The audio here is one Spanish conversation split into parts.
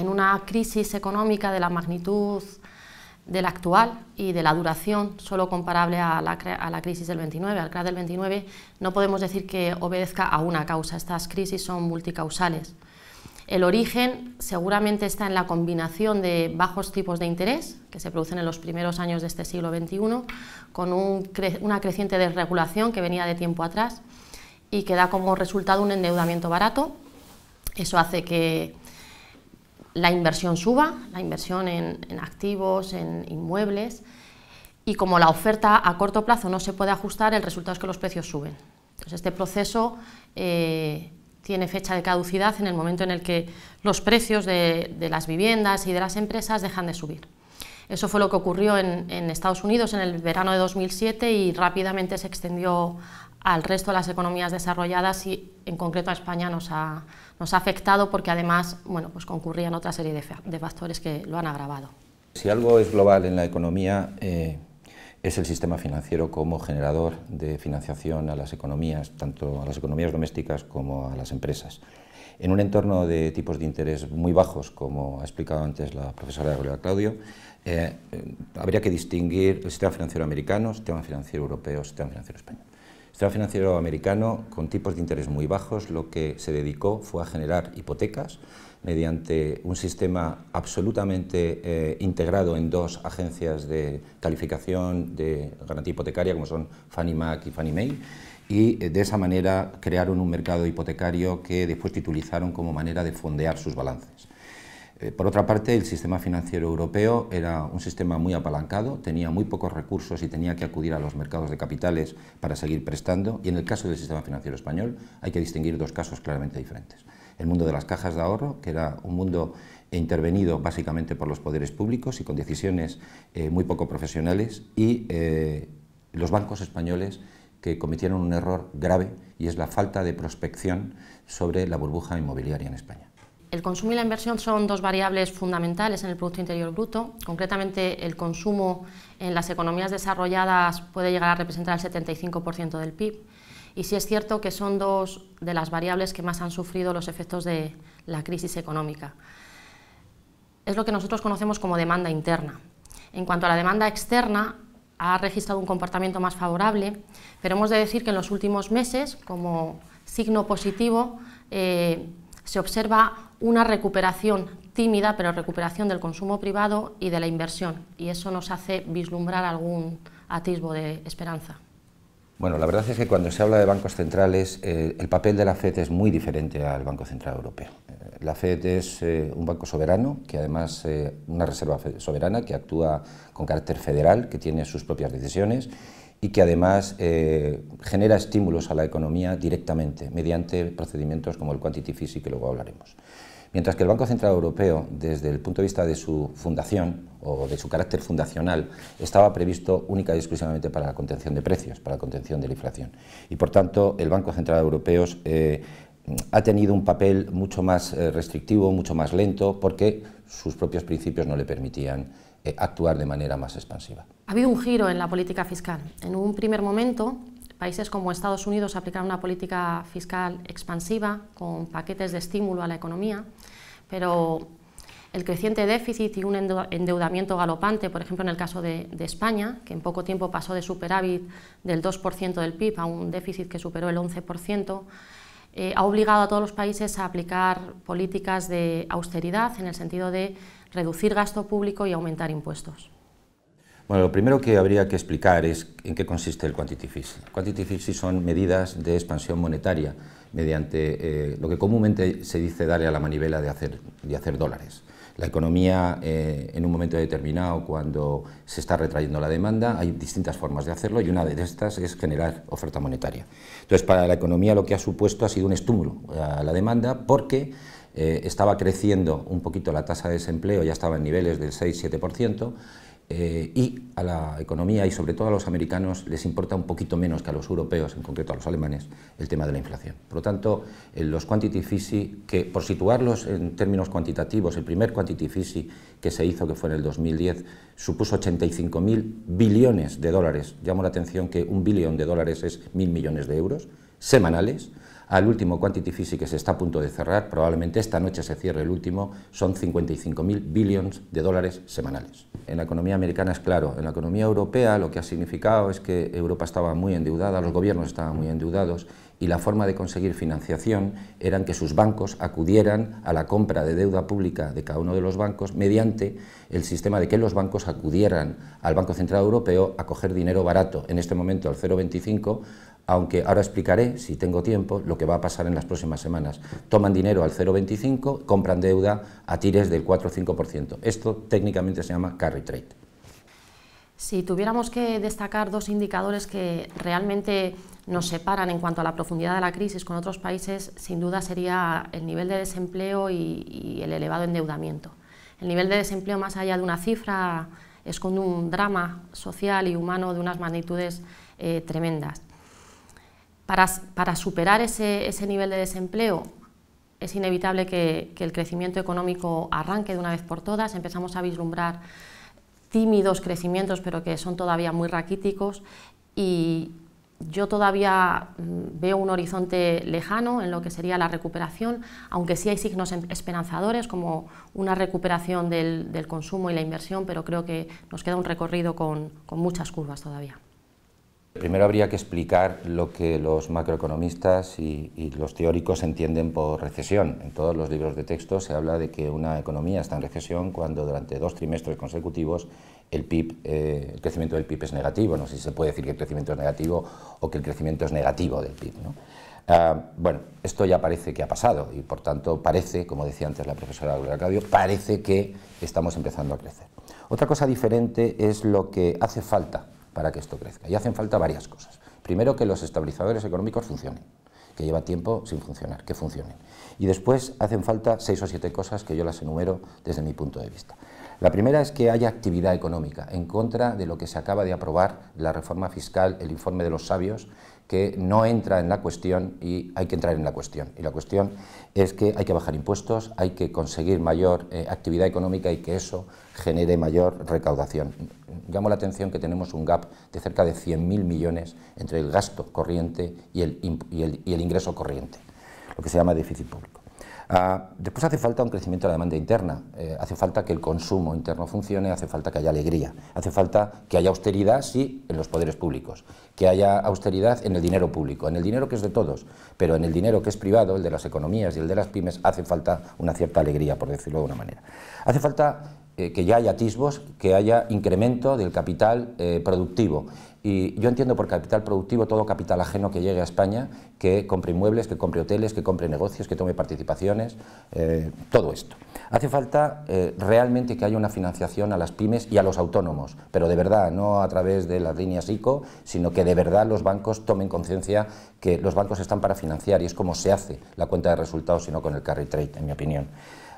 en una crisis económica de la magnitud de la actual y de la duración solo comparable a la, crisis del 29, al crack del 29, no podemos decir que obedezca a una causa. Estas crisis son multicausales. El origen seguramente está en la combinación de bajos tipos de interés que se producen en los primeros años de este siglo XXI con una creciente desregulación que venía de tiempo atrás y que da como resultado un endeudamiento barato. Eso hace que la inversión suba, la inversión en, activos, en inmuebles, y como la oferta a corto plazo no se puede ajustar, el resultado es que los precios suben. Entonces, este proceso eh, tiene fecha de caducidad en el momento en el que los precios de, las viviendas y de las empresas dejan de subir. Eso fue lo que ocurrió en, en Estados Unidos en el verano de 2007 y rápidamente se extendió al resto de las economías desarrolladas y en concreto a España nos ha, nos ha afectado porque además bueno, pues concurrían otra serie de, factores que lo han agravado. Si algo es global en la economía eh, es el sistema financiero como generador de financiación a las economías, tanto a las economías domésticas como a las empresas. En un entorno de tipos de interés muy bajos, como ha explicado antes la profesora Gloria Claudio, eh, eh, habría que distinguir el sistema financiero americano, el sistema financiero europeo, el sistema financiero español sistema financiero americano, con tipos de interés muy bajos, lo que se dedicó fue a generar hipotecas mediante un sistema absolutamente eh, integrado en dos agencias de calificación de garantía hipotecaria, como son Fannie Mac y Fannie Mae, y eh, de esa manera crearon un mercado hipotecario que después titulizaron como manera de fondear sus balances. Eh, por otra parte, el sistema financiero europeo era un sistema muy apalancado, tenía muy pocos recursos y tenía que acudir a los mercados de capitales para seguir prestando. Y en el caso del sistema financiero español hay que distinguir dos casos claramente diferentes. El mundo de las cajas de ahorro, que era un mundo intervenido básicamente por los poderes públicos y con decisiones eh, muy poco profesionales, y eh, los bancos españoles que cometieron un error grave y es la falta de prospección sobre la burbuja inmobiliaria en España. El consumo y la inversión son dos variables fundamentales en el Producto Interior Bruto. Concretamente, el consumo en las economías desarrolladas puede llegar a representar el 75% del PIB. Y sí es cierto que son dos de las variables que más han sufrido los efectos de la crisis económica. Es lo que nosotros conocemos como demanda interna. En cuanto a la demanda externa, ha registrado un comportamiento más favorable, pero hemos de decir que en los últimos meses, como signo positivo, eh, se observa una recuperación tímida, pero recuperación del consumo privado y de la inversión, y eso nos hace vislumbrar algún atisbo de esperanza. Bueno, la verdad es que cuando se habla de bancos centrales, eh, el papel de la FED es muy diferente al Banco Central Europeo. Eh, la FED es eh, un banco soberano, que además una reserva soberana, que actúa con carácter federal, que tiene sus propias decisiones y que además eh, genera estímulos a la economía directamente mediante procedimientos como el quantity easing que luego hablaremos. Mientras que el Banco Central Europeo, desde el punto de vista de su fundación o de su carácter fundacional, estaba previsto única y exclusivamente para la contención de precios, para la contención de la inflación. Y por tanto, el Banco Central Europeo eh, ha tenido un papel mucho más eh, restrictivo, mucho más lento, porque sus propios principios no le permitían eh, actuar de manera más expansiva. Ha habido un giro en la política fiscal. En un primer momento, países como Estados Unidos aplicaron una política fiscal expansiva con paquetes de estímulo a la economía, pero el creciente déficit y un endeudamiento galopante, por ejemplo en el caso de, España, que en poco tiempo pasó de superávit del 2% del PIB a un déficit que superó el 11%, eh, ha obligado a todos los países a aplicar políticas de austeridad en el sentido de reducir gasto público y aumentar impuestos. Bueno, lo primero que habría que explicar es en qué consiste el quantitative easing. Quantitative easing son medidas de expansión monetaria mediante eh, lo que comúnmente se dice darle a la manivela de hacer, de hacer dólares. La economía eh, en un momento determinado, cuando se está retrayendo la demanda, hay distintas formas de hacerlo y una de estas es generar oferta monetaria. Entonces, para la economía lo que ha supuesto ha sido un estímulo a la demanda porque eh, estaba creciendo un poquito la tasa de desempleo, ya estaba en niveles del 6-7%, eh, y a la economía y sobre todo a los americanos les importa un poquito menos que a los europeos, en concreto a los alemanes, el tema de la inflación. Por lo tanto, los quantity fees, que por situarlos en términos cuantitativos, el primer quantity fees que se hizo, que fue en el 2010, supuso 85.000 billones de dólares. Llamo la atención que un billón de dólares es mil millones de euros semanales al último Quantity Physics que se está a punto de cerrar, probablemente esta noche se cierre el último, son 55.000 billions de dólares semanales. En la economía americana es claro, en la economía europea lo que ha significado es que Europa estaba muy endeudada, los gobiernos estaban muy endeudados y la forma de conseguir financiación eran que sus bancos acudieran a la compra de deuda pública de cada uno de los bancos mediante el sistema de que los bancos acudieran al Banco Central Europeo a coger dinero barato, en este momento al 0,25, aunque ahora explicaré, si tengo tiempo, lo que va a pasar en las próximas semanas. Toman dinero al 0,25, compran deuda a tires del 4 o 5%. Esto técnicamente se llama carry trade. Si tuviéramos que destacar dos indicadores que realmente nos separan en cuanto a la profundidad de la crisis con otros países, sin duda sería el nivel de desempleo y, el elevado endeudamiento. El nivel de desempleo, más allá de una cifra, esconde un drama social y humano de unas magnitudes eh, tremendas. Para, superar ese, nivel de desempleo, es inevitable que el crecimiento económico arranque de una vez por todas, empezamos a vislumbrar tímidos crecimientos, pero que son todavía muy raquíticos y yo todavía mm, veo un horizonte lejano en lo que sería la recuperación, aunque sí hay signos em-, esperanzadores como una recuperación del, consumo y la inversión, pero creo que nos queda un recorrido con muchas curvas todavía. Primero habría que explicar lo que los macroeconomistas y, los teóricos entienden por recesión. En todos los libros de texto se habla de que una economía está en recesión cuando durante dos trimestres consecutivos el PIB, eh, el crecimiento del PIB es negativo. No sé si se puede decir que el crecimiento es negativo o que el crecimiento es negativo del PIB. Ah, bueno, esto ya parece que ha pasado y por tanto parece, como decía antes la profesora Gloria Claudio, parece que estamos empezando a crecer. Otra cosa diferente es lo que hace falta para que esto crezca. Y hacen falta varias cosas. Primero, que los estabilizadores económicos funcionen, que lleva tiempo sin funcionar, que funcionen. Y después hacen falta seis o siete cosas que yo las enumero desde mi punto de vista. La primera es que haya actividad económica, en contra de lo que se acaba de aprobar la reforma fiscal, el informe de los sabios, que no entra en la cuestión y hay que entrar en la cuestión. Y la cuestión es que hay que bajar impuestos, hay que conseguir mayor eh, actividad económica y que eso genere mayor recaudación. Llamo la atención que tenemos un gap de cerca de 100.000 millones entre el gasto corriente y el ingreso corriente, lo que se llama déficit público después hace falta un crecimiento de la demanda interna, eh, hace falta que el consumo interno funcione, hace falta que haya alegría, hace falta que haya austeridad, sí, en los poderes públicos, que haya austeridad en el dinero público, en el dinero que es de todos, pero en el dinero que es privado, el de las economías y el de las pymes, hace falta una cierta alegría, por decirlo de una manera. Hace falta eh, que ya haya atisbos, que haya incremento del capital eh, productivo. Y yo entiendo por capital productivo todo capital ajeno que llegue a España, que compre inmuebles, que compre hoteles, que compre negocios, que tome participaciones, eh, todo esto. Hace falta realmente que haya una financiación a las pymes y a los autónomos, pero de verdad, no a través de las líneas ICO, sino que de verdad los bancos tomen conciencia que los bancos están para financiar y es como se hace la cuenta de resultados, sino con el carry trade, en mi opinión.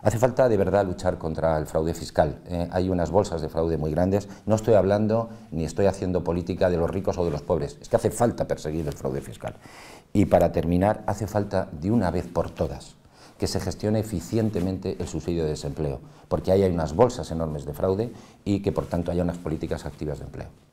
Hace falta de verdad luchar contra el fraude fiscal. Eh, hay unas bolsas de fraude muy grandes. No estoy hablando ni estoy haciendo política de los ricos o de los pobres. Es que hace falta perseguir el fraude fiscal. Y para terminar, hace falta de una vez por todas que se gestione eficientemente el subsidio de desempleo, porque ahí hay unas bolsas enormes de fraude y que por tanto haya unas políticas activas de empleo.